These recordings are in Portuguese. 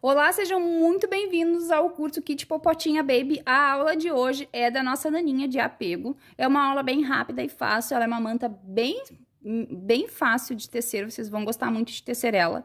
Olá, sejam muito bem-vindos ao curso Kit Popotinha Baby. A aula de hoje é da nossa naninha de apego. É uma aula bem rápida e fácil, ela é uma manta bem, bem fácil de tecer, vocês vão gostar muito de tecer ela.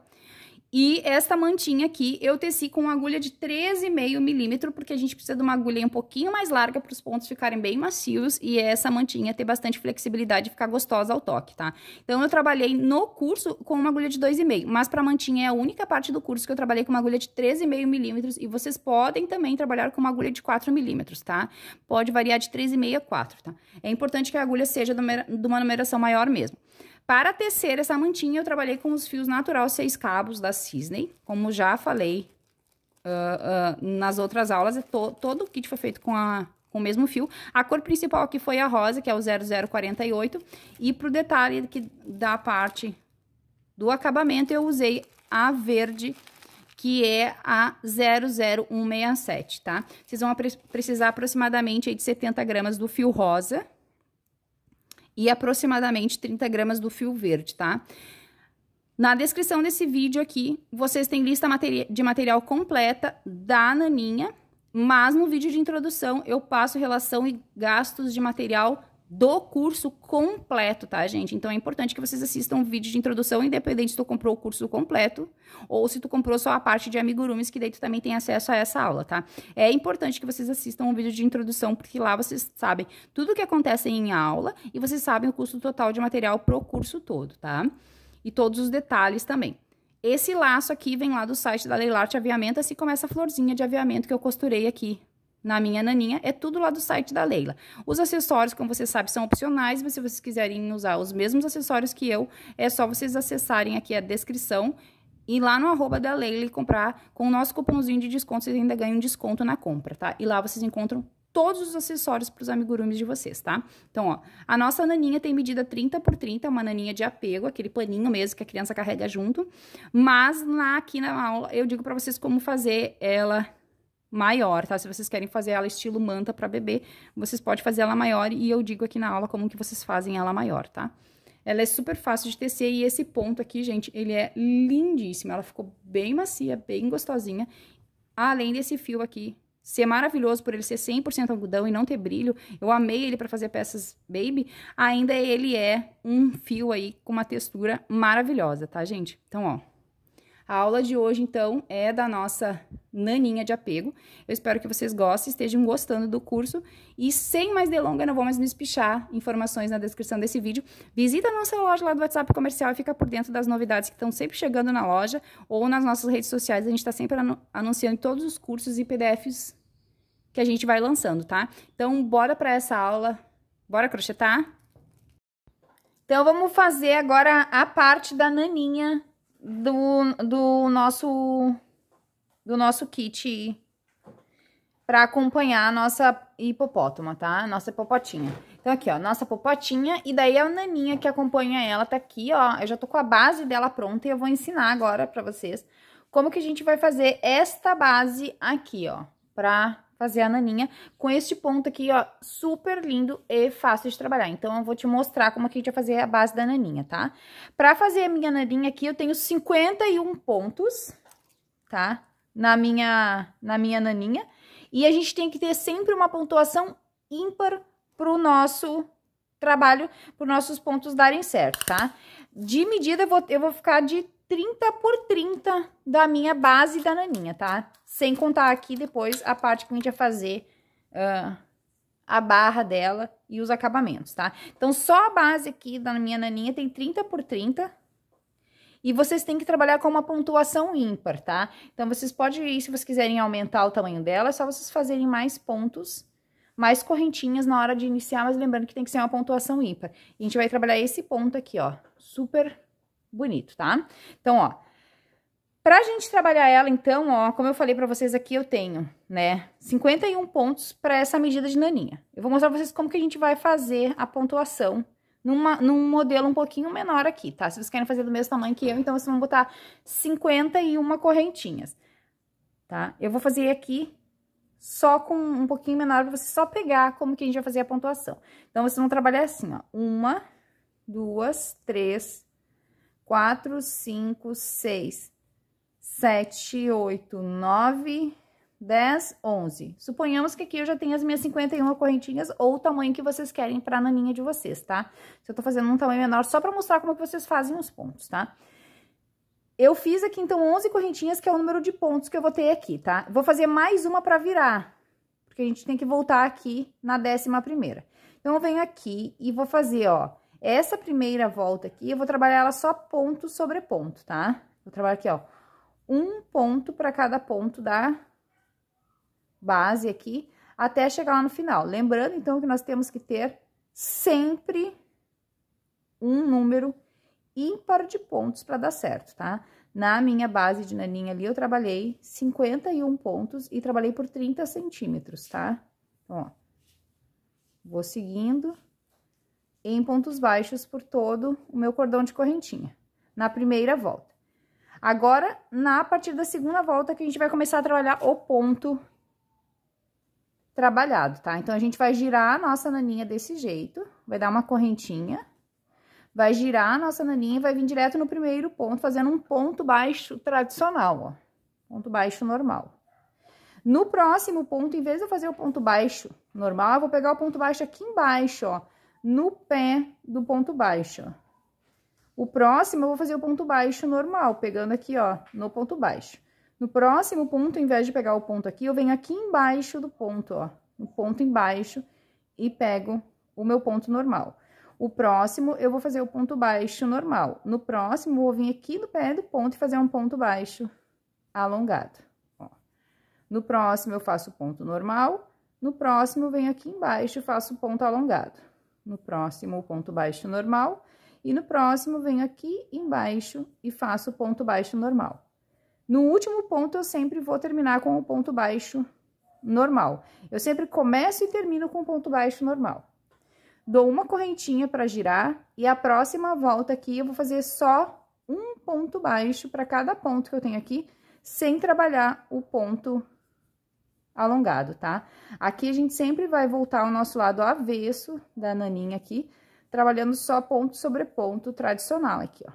E esta mantinha aqui eu teci com agulha de 13,5 milímetro, porque a gente precisa de uma agulha um pouquinho mais larga para os pontos ficarem bem macios e essa mantinha ter bastante flexibilidade e ficar gostosa ao toque, tá? Então eu trabalhei no curso com uma agulha de 2,5, mas para mantinha é a única parte do curso que eu trabalhei com uma agulha de 13,5 milímetros e vocês podem também trabalhar com uma agulha de 4 milímetros, tá? Pode variar de 3,5 a 4, tá? É importante que a agulha seja de uma numeração maior mesmo. Para tecer essa mantinha, eu trabalhei com os fios natural seis cabos da Cisney. Como já falei uh, uh, nas outras aulas, é to, todo o kit foi feito com, a, com o mesmo fio. A cor principal aqui foi a rosa, que é o 0048. E para o detalhe aqui da parte do acabamento, eu usei a verde, que é a 00167, tá? Vocês vão precisar aproximadamente de 70 gramas do fio rosa e aproximadamente 30 gramas do fio verde, tá? Na descrição desse vídeo aqui, vocês têm lista de material completa da Naninha, mas no vídeo de introdução eu passo relação e gastos de material do curso completo, tá, gente? Então é importante que vocês assistam o vídeo de introdução, independente se tu comprou o curso completo ou se tu comprou só a parte de amigurumis, que daí tu também tem acesso a essa aula, tá? É importante que vocês assistam o vídeo de introdução, porque lá vocês sabem tudo o que acontece em aula e vocês sabem o custo total de material pro curso todo, tá? E todos os detalhes também. Esse laço aqui vem lá do site da Leilarte Aviamento, assim como essa florzinha de aviamento que eu costurei aqui na minha naninha, é tudo lá do site da Leila. Os acessórios, como você sabe, são opcionais, mas se vocês quiserem usar os mesmos acessórios que eu, é só vocês acessarem aqui a descrição e lá no arroba da Leila e comprar com o nosso cupomzinho de desconto, vocês ainda ganham um desconto na compra, tá? E lá vocês encontram todos os acessórios para os amigurumis de vocês, tá? Então, ó, a nossa naninha tem medida 30 por 30, uma naninha de apego, aquele paninho mesmo que a criança carrega junto, mas lá aqui na aula eu digo para vocês como fazer ela maior, tá? Se vocês querem fazer ela estilo manta para bebê, vocês podem fazer ela maior e eu digo aqui na aula como que vocês fazem ela maior, tá? Ela é super fácil de tecer e esse ponto aqui, gente, ele é lindíssimo. Ela ficou bem macia, bem gostosinha. Além desse fio aqui ser maravilhoso por ele ser 100% algodão e não ter brilho, eu amei ele para fazer peças baby, ainda ele é um fio aí com uma textura maravilhosa, tá, gente? Então, ó, a aula de hoje, então, é da nossa naninha de apego. Eu espero que vocês gostem, estejam gostando do curso. E sem mais delongas, não vou mais me espichar informações na descrição desse vídeo. Visita a nossa loja lá do WhatsApp comercial e fica por dentro das novidades que estão sempre chegando na loja ou nas nossas redes sociais. A gente está sempre anunciando todos os cursos e PDFs que a gente vai lançando, tá? Então, bora para essa aula. Bora crochetar? Então, vamos fazer agora a parte da naninha do, do nosso do nosso kit para acompanhar a nossa hipopótama, tá? Nossa popotinha. Então aqui, ó, nossa popotinha e daí a naninha que acompanha ela tá aqui, ó. Eu já tô com a base dela pronta e eu vou ensinar agora para vocês como que a gente vai fazer esta base aqui, ó, para fazer a naninha com este ponto aqui, ó, super lindo e fácil de trabalhar. Então, eu vou te mostrar como que a gente vai fazer a base da naninha, tá? Pra fazer a minha naninha aqui, eu tenho 51 pontos, tá? Na minha, na minha naninha. E a gente tem que ter sempre uma pontuação ímpar pro nosso trabalho, para os nossos pontos darem certo, tá? De medida, eu vou, eu vou ficar de 30 por 30 da minha base da naninha, tá? Sem contar aqui depois a parte que a gente vai fazer uh, a barra dela e os acabamentos, tá? Então, só a base aqui da minha naninha tem 30 por 30. E vocês têm que trabalhar com uma pontuação ímpar, tá? Então, vocês podem, se vocês quiserem aumentar o tamanho dela, é só vocês fazerem mais pontos, mais correntinhas na hora de iniciar, mas lembrando que tem que ser uma pontuação ímpar. E a gente vai trabalhar esse ponto aqui, ó, super bonito, tá? Então, ó, pra gente trabalhar ela, então, ó, como eu falei pra vocês aqui, eu tenho, né, 51 pontos pra essa medida de naninha. Eu vou mostrar pra vocês como que a gente vai fazer a pontuação numa, num modelo um pouquinho menor aqui, tá? Se vocês querem fazer do mesmo tamanho que eu, então vocês vão botar 51 correntinhas, tá? Eu vou fazer aqui só com um pouquinho menor, pra você só pegar como que a gente vai fazer a pontuação. Então, vocês vão trabalhar assim, ó, uma, duas, três, quatro, cinco, seis, sete, oito, nove, dez, onze. Suponhamos que aqui eu já tenho as minhas 51 correntinhas ou o tamanho que vocês querem para a naninha de vocês, tá? Se eu tô fazendo um tamanho menor só para mostrar como que vocês fazem os pontos, tá? Eu fiz aqui, então, 11 correntinhas, que é o número de pontos que eu vou ter aqui, tá? Vou fazer mais uma para virar, porque a gente tem que voltar aqui na décima primeira. Então, eu venho aqui e vou fazer, ó, essa primeira volta aqui, eu vou trabalhar ela só ponto sobre ponto, tá? Vou trabalhar aqui, ó, um ponto para cada ponto da base aqui, até chegar lá no final. Lembrando, então, que nós temos que ter sempre um número ímpar de pontos para dar certo, tá? Na minha base de naninha ali, eu trabalhei 51 pontos e trabalhei por 30 centímetros, tá? Então, ó, vou seguindo em pontos baixos por todo o meu cordão de correntinha, na primeira volta. Agora, na a partir da segunda volta, que a gente vai começar a trabalhar o ponto trabalhado, tá? Então, a gente vai girar a nossa naninha desse jeito, vai dar uma correntinha, vai girar a nossa naninha e vai vir direto no primeiro ponto, fazendo um ponto baixo tradicional, ó. Ponto baixo normal. No próximo ponto, em vez de eu fazer o ponto baixo normal, eu vou pegar o ponto baixo aqui embaixo, ó no pé do ponto baixo. O próximo, eu vou fazer o ponto baixo normal, pegando aqui, ó, no ponto baixo. No próximo ponto, em vez de pegar o ponto aqui, eu venho aqui embaixo do ponto, ó, um ponto embaixo e pego o meu ponto normal. O próximo, eu vou fazer o ponto baixo normal. No próximo, eu vou vir aqui no pé do ponto e fazer um ponto baixo alongado, ó. No próximo, eu faço o ponto normal. No próximo, eu venho aqui embaixo e faço o ponto alongado. No próximo, o ponto baixo normal. E no próximo, venho aqui embaixo e faço o ponto baixo normal. No último ponto, eu sempre vou terminar com o ponto baixo normal. Eu sempre começo e termino com o ponto baixo normal. Dou uma correntinha para girar e a próxima volta aqui eu vou fazer só um ponto baixo para cada ponto que eu tenho aqui, sem trabalhar o ponto alongado, tá? Aqui a gente sempre vai voltar ao nosso lado avesso da naninha aqui, trabalhando só ponto sobre ponto tradicional aqui, ó.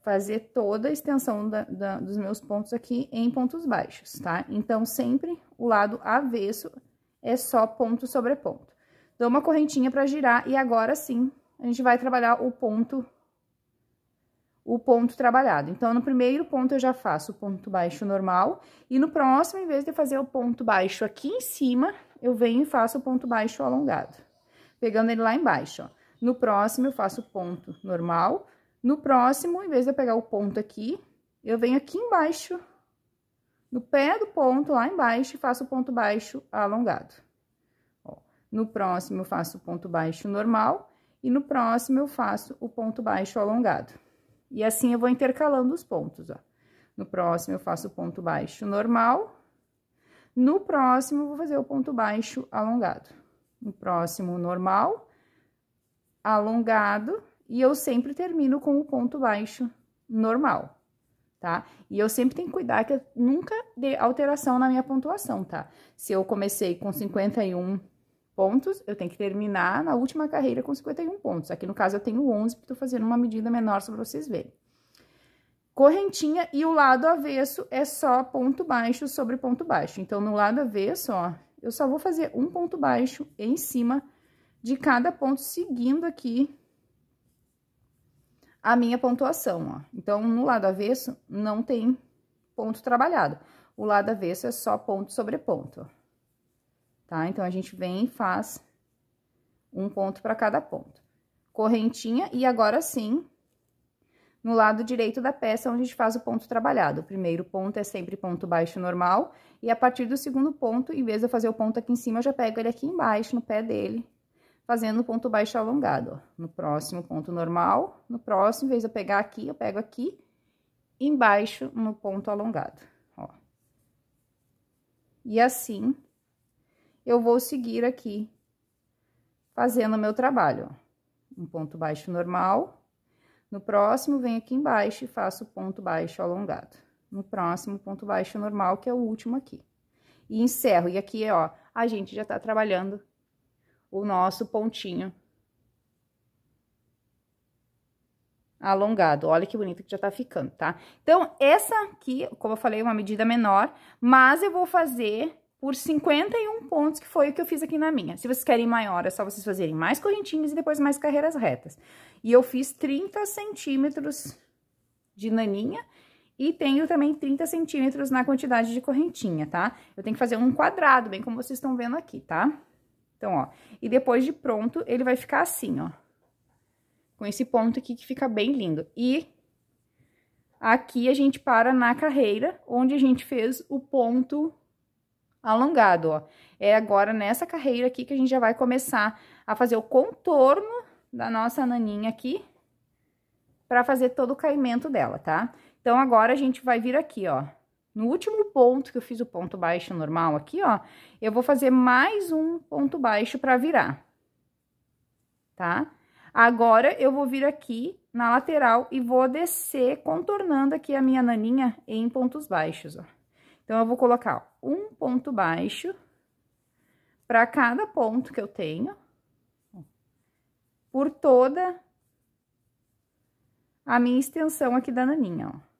Fazer toda a extensão da, da, dos meus pontos aqui em pontos baixos, tá? Então, sempre o lado avesso é só ponto sobre ponto. Dou uma correntinha pra girar e agora sim a gente vai trabalhar o ponto o ponto trabalhado. Então, no primeiro ponto, eu já faço o ponto baixo normal, e no próximo, em vez de fazer o ponto baixo aqui em cima, eu venho e faço o ponto baixo alongado, pegando ele lá embaixo, ó. No próximo, eu faço o ponto normal, no próximo, em vez de eu pegar o ponto aqui, eu venho aqui embaixo, no pé do ponto, lá embaixo, e faço o ponto baixo alongado. Ó, no próximo, eu faço o ponto baixo normal, e no próximo, eu faço o ponto baixo alongado. E assim eu vou intercalando os pontos, ó. No próximo eu faço o ponto baixo normal. No próximo eu vou fazer o ponto baixo alongado. No próximo normal, alongado e eu sempre termino com o ponto baixo normal, tá? E eu sempre tenho que cuidar que eu nunca dê alteração na minha pontuação, tá? Se eu comecei com 51 pontos, eu tenho que terminar na última carreira com 51 pontos. Aqui no caso eu tenho 11, porque estou fazendo uma medida menor só para vocês verem. Correntinha e o lado avesso é só ponto baixo sobre ponto baixo. Então, no lado avesso, ó, eu só vou fazer um ponto baixo em cima de cada ponto, seguindo aqui a minha pontuação, ó. Então, no lado avesso, não tem ponto trabalhado. O lado avesso é só ponto sobre ponto, ó tá? Então, a gente vem e faz um ponto para cada ponto. Correntinha, e agora sim, no lado direito da peça, onde a gente faz o ponto trabalhado. O primeiro ponto é sempre ponto baixo normal, e a partir do segundo ponto, em vez de eu fazer o ponto aqui em cima, eu já pego ele aqui embaixo, no pé dele, fazendo o ponto baixo alongado, ó. No próximo ponto normal, no próximo, em vez de eu pegar aqui, eu pego aqui, embaixo, no ponto alongado, ó. E assim, eu vou seguir aqui fazendo o meu trabalho, ó. Um ponto baixo normal. No próximo, venho aqui embaixo e faço ponto baixo alongado. No próximo, ponto baixo normal, que é o último aqui. E encerro. E aqui, é, ó, a gente já tá trabalhando o nosso pontinho alongado. Olha que bonito que já tá ficando, tá? Então, essa aqui, como eu falei, é uma medida menor, mas eu vou fazer por 51 pontos, que foi o que eu fiz aqui na minha. Se vocês querem maior, é só vocês fazerem mais correntinhas e depois mais carreiras retas. E eu fiz 30 centímetros de naninha e tenho também 30 centímetros na quantidade de correntinha, tá? Eu tenho que fazer um quadrado, bem como vocês estão vendo aqui, tá? Então, ó, e depois de pronto, ele vai ficar assim, ó. Com esse ponto aqui que fica bem lindo. E aqui a gente para na carreira, onde a gente fez o ponto alongado, ó. É agora nessa carreira aqui que a gente já vai começar a fazer o contorno da nossa naninha aqui, para fazer todo o caimento dela, tá? Então, agora a gente vai vir aqui, ó. No último ponto que eu fiz o ponto baixo normal aqui, ó, eu vou fazer mais um ponto baixo para virar, tá? Agora, eu vou vir aqui na lateral e vou descer contornando aqui a minha naninha em pontos baixos, ó. Então, eu vou colocar, ó, um ponto baixo para cada ponto que eu tenho, por toda a minha extensão aqui da naninha, ó.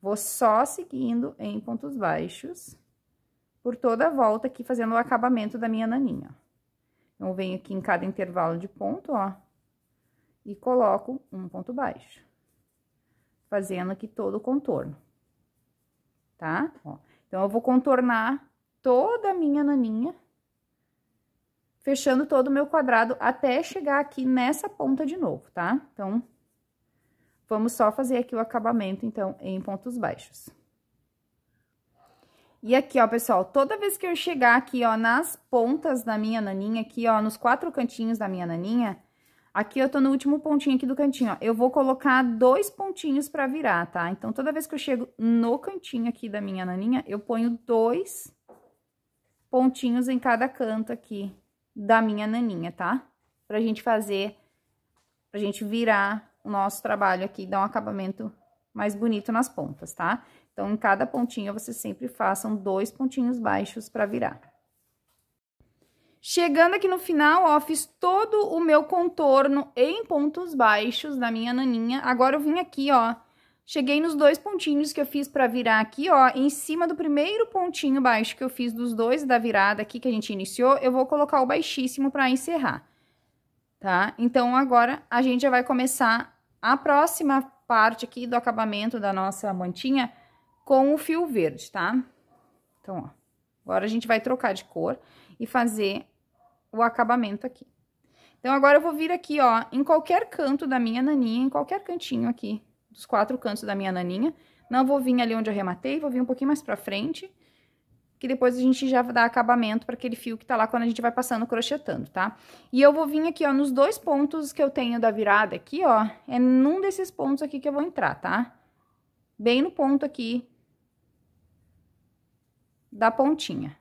Vou só seguindo em pontos baixos por toda a volta aqui, fazendo o acabamento da minha naninha. Então, venho aqui em cada intervalo de ponto, ó, e coloco um ponto baixo, fazendo aqui todo o contorno, tá? Ó, então, eu vou contornar toda a minha naninha, fechando todo o meu quadrado até chegar aqui nessa ponta de novo, tá? Então, vamos só fazer aqui o acabamento, então, em pontos baixos. E aqui, ó, pessoal, toda vez que eu chegar aqui, ó, nas pontas da minha naninha, aqui, ó, nos quatro cantinhos da minha naninha, Aqui eu tô no último pontinho aqui do cantinho, ó. Eu vou colocar dois pontinhos pra virar, tá? Então, toda vez que eu chego no cantinho aqui da minha naninha, eu ponho dois pontinhos em cada canto aqui da minha naninha, tá? Pra gente fazer, pra gente virar o nosso trabalho aqui e dar um acabamento mais bonito nas pontas, tá? Então, em cada pontinho, vocês sempre façam dois pontinhos baixos pra virar. Chegando aqui no final, ó, fiz todo o meu contorno em pontos baixos da minha naninha. Agora eu vim aqui, ó, cheguei nos dois pontinhos que eu fiz pra virar aqui, ó, em cima do primeiro pontinho baixo que eu fiz dos dois da virada aqui que a gente iniciou, eu vou colocar o baixíssimo pra encerrar, tá? Então, agora a gente já vai começar a próxima parte aqui do acabamento da nossa mantinha com o fio verde, tá? Então, ó, agora a gente vai trocar de cor e fazer o acabamento aqui. Então, agora eu vou vir aqui, ó, em qualquer canto da minha naninha, em qualquer cantinho aqui, dos quatro cantos da minha naninha. Não vou vir ali onde eu vou vir um pouquinho mais pra frente, que depois a gente já dá acabamento para aquele fio que tá lá quando a gente vai passando crochetando, tá? E eu vou vir aqui, ó, nos dois pontos que eu tenho da virada aqui, ó, é num desses pontos aqui que eu vou entrar, tá? Bem no ponto aqui da pontinha.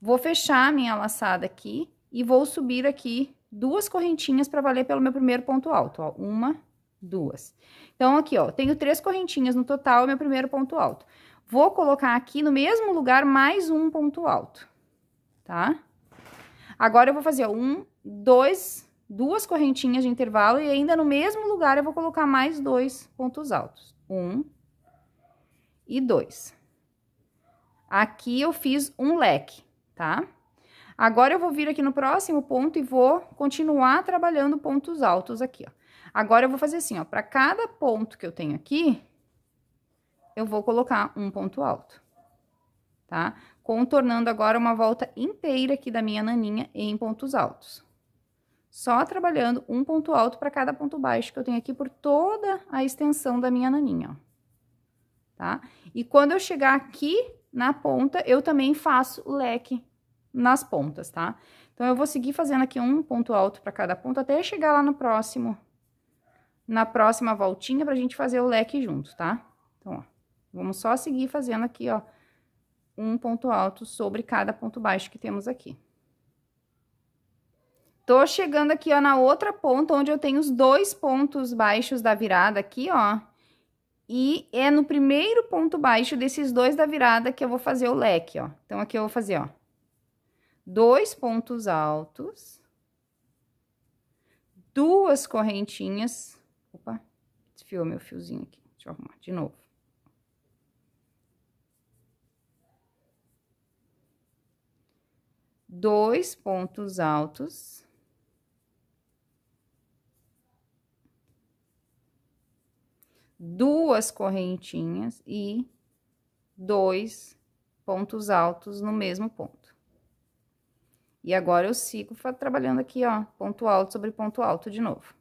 Vou fechar a minha laçada aqui e vou subir aqui duas correntinhas para valer pelo meu primeiro ponto alto, ó. Uma, duas. Então, aqui, ó, tenho três correntinhas no total, meu primeiro ponto alto. Vou colocar aqui no mesmo lugar mais um ponto alto, tá? Agora, eu vou fazer ó, um, dois, duas correntinhas de intervalo e ainda no mesmo lugar eu vou colocar mais dois pontos altos. Um e dois. Aqui eu fiz um leque tá? Agora eu vou vir aqui no próximo ponto e vou continuar trabalhando pontos altos aqui, ó. Agora eu vou fazer assim, ó, para cada ponto que eu tenho aqui, eu vou colocar um ponto alto, tá? Contornando agora uma volta inteira aqui da minha naninha em pontos altos. Só trabalhando um ponto alto para cada ponto baixo que eu tenho aqui por toda a extensão da minha naninha, ó tá? E quando eu chegar aqui na ponta, eu também faço o leque nas pontas, tá? Então, eu vou seguir fazendo aqui um ponto alto para cada ponto até chegar lá no próximo, na próxima voltinha pra gente fazer o leque junto, tá? Então, ó, vamos só seguir fazendo aqui, ó, um ponto alto sobre cada ponto baixo que temos aqui. Tô chegando aqui, ó, na outra ponta, onde eu tenho os dois pontos baixos da virada aqui, ó. E é no primeiro ponto baixo desses dois da virada que eu vou fazer o leque, ó. Então, aqui eu vou fazer, ó, dois pontos altos, duas correntinhas. Opa, desfiou meu fiozinho aqui. Deixa eu arrumar de novo. Dois pontos altos. Duas correntinhas e dois pontos altos no mesmo ponto. E agora eu sigo trabalhando aqui, ó, ponto alto sobre ponto alto de novo.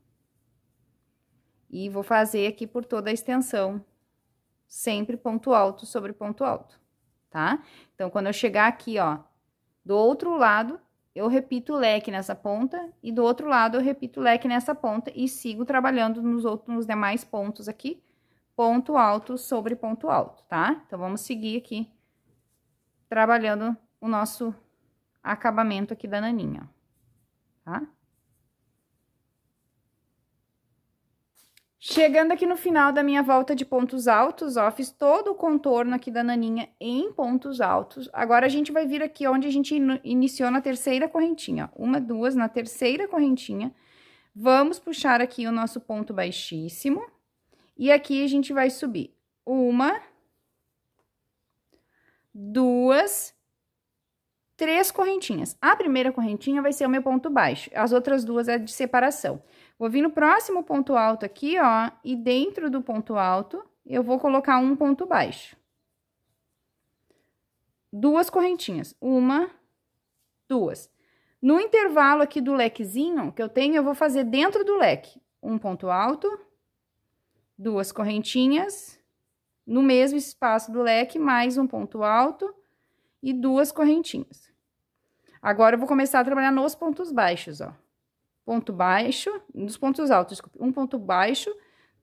E vou fazer aqui por toda a extensão, sempre ponto alto sobre ponto alto, tá? Então, quando eu chegar aqui, ó, do outro lado, eu repito o leque nessa ponta, e do outro lado eu repito o leque nessa ponta, e sigo trabalhando nos outros, nos demais pontos aqui, ponto alto sobre ponto alto, tá? Então, vamos seguir aqui, trabalhando o nosso acabamento aqui da naninha, tá? Chegando aqui no final da minha volta de pontos altos, ó, fiz todo o contorno aqui da naninha em pontos altos. Agora, a gente vai vir aqui onde a gente in iniciou na terceira correntinha, uma, duas, na terceira correntinha. Vamos puxar aqui o nosso ponto baixíssimo. E aqui a gente vai subir uma, duas três correntinhas. A primeira correntinha vai ser o meu ponto baixo, as outras duas é de separação. Vou vir no próximo ponto alto aqui, ó, e dentro do ponto alto, eu vou colocar um ponto baixo. Duas correntinhas, uma, duas. No intervalo aqui do lequezinho que eu tenho, eu vou fazer dentro do leque um ponto alto, duas correntinhas, no mesmo espaço do leque, mais um ponto alto, e duas correntinhas. Agora eu vou começar a trabalhar nos pontos baixos, ó. Ponto baixo, nos pontos altos, desculpa. Um ponto baixo,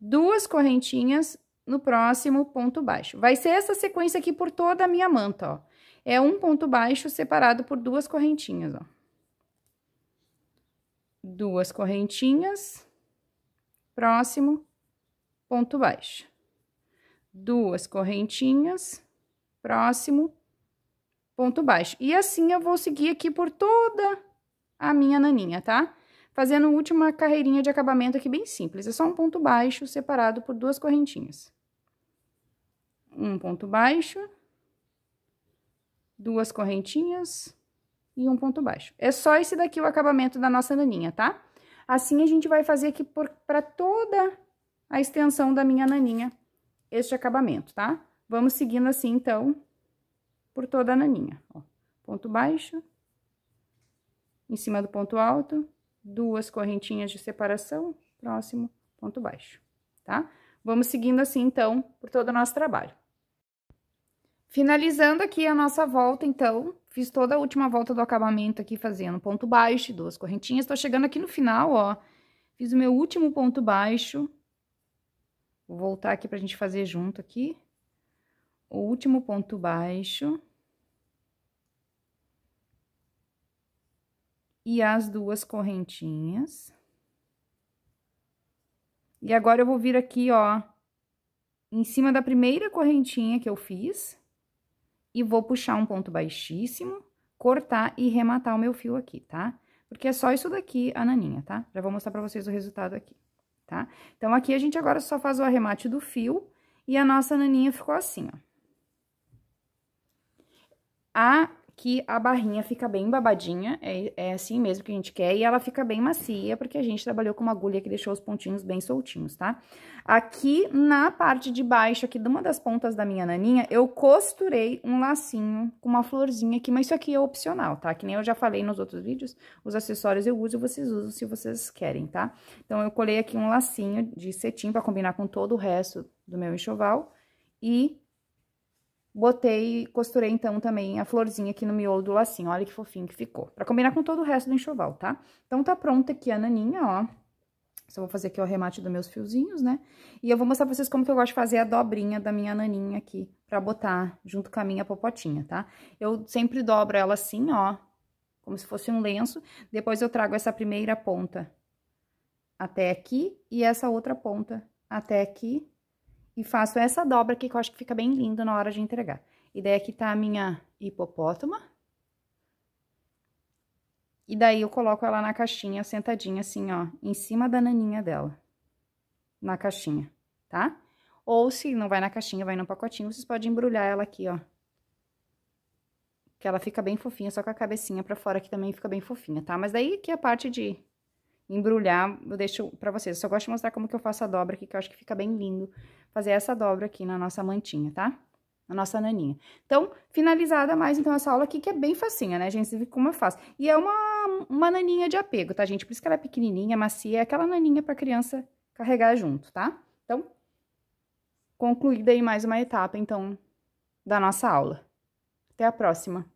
duas correntinhas no próximo ponto baixo. Vai ser essa sequência aqui por toda a minha manta, ó. É um ponto baixo separado por duas correntinhas, ó. Duas correntinhas, próximo, ponto baixo. Duas correntinhas, próximo, ponto baixo. E assim eu vou seguir aqui por toda a minha naninha, tá? Fazendo a última carreirinha de acabamento aqui bem simples. É só um ponto baixo separado por duas correntinhas. Um ponto baixo, duas correntinhas e um ponto baixo. É só esse daqui o acabamento da nossa naninha, tá? Assim, a gente vai fazer aqui para toda a extensão da minha naninha este acabamento, tá? Vamos seguindo assim, então, por toda a naninha. Ó, ponto baixo, em cima do ponto alto, duas correntinhas de separação, próximo, ponto baixo, tá? Vamos seguindo assim, então, por todo o nosso trabalho. Finalizando aqui a nossa volta, então, fiz toda a última volta do acabamento aqui, fazendo ponto baixo, e duas correntinhas. Tô chegando aqui no final, ó, fiz o meu último ponto baixo. Vou voltar aqui pra gente fazer junto aqui o último ponto baixo e as duas correntinhas. E agora eu vou vir aqui, ó, em cima da primeira correntinha que eu fiz e vou puxar um ponto baixíssimo, cortar e rematar o meu fio aqui, tá? Porque é só isso daqui a naninha, tá? Já vou mostrar pra vocês o resultado aqui, tá? Então, aqui a gente agora só faz o arremate do fio e a nossa naninha ficou assim, ó aqui a barrinha fica bem babadinha, é, é assim mesmo que a gente quer, e ela fica bem macia, porque a gente trabalhou com uma agulha que deixou os pontinhos bem soltinhos, tá? Aqui na parte de baixo, aqui de uma das pontas da minha naninha, eu costurei um lacinho com uma florzinha aqui, mas isso aqui é opcional, tá? Que nem eu já falei nos outros vídeos, os acessórios eu uso, vocês usam se vocês querem, tá? Então, eu colei aqui um lacinho de cetim pra combinar com todo o resto do meu enxoval, e Botei, costurei então também a florzinha aqui no miolo do lacinho, olha que fofinho que ficou. Pra combinar com todo o resto do enxoval, tá? Então, tá pronta aqui a naninha, ó. Só vou fazer aqui o arremate dos meus fiozinhos, né? E eu vou mostrar pra vocês como que eu gosto de fazer a dobrinha da minha naninha aqui, pra botar junto com a minha popotinha, tá? Eu sempre dobro ela assim, ó, como se fosse um lenço. Depois eu trago essa primeira ponta até aqui e essa outra ponta até aqui e faço essa dobra aqui, que eu acho que fica bem lindo na hora de entregar. E daí aqui tá a minha hipopótama. E daí eu coloco ela na caixinha, sentadinha assim, ó, em cima da naninha dela. Na caixinha, tá? Ou se não vai na caixinha, vai no pacotinho, vocês podem embrulhar ela aqui, ó. Que ela fica bem fofinha, só com a cabecinha pra fora aqui também fica bem fofinha, tá? Mas daí aqui é a parte de embrulhar, eu deixo para vocês. Eu só gosto de mostrar como que eu faço a dobra aqui, que eu acho que fica bem lindo fazer essa dobra aqui na nossa mantinha, tá? Na nossa naninha. Então, finalizada mais, então, essa aula aqui, que é bem facinha, né, gente? Você vê como é fácil. E é uma, uma naninha de apego, tá, gente? Por isso que ela é pequenininha, macia, é aquela naninha pra criança carregar junto, tá? Então, concluída aí mais uma etapa, então, da nossa aula. Até a próxima!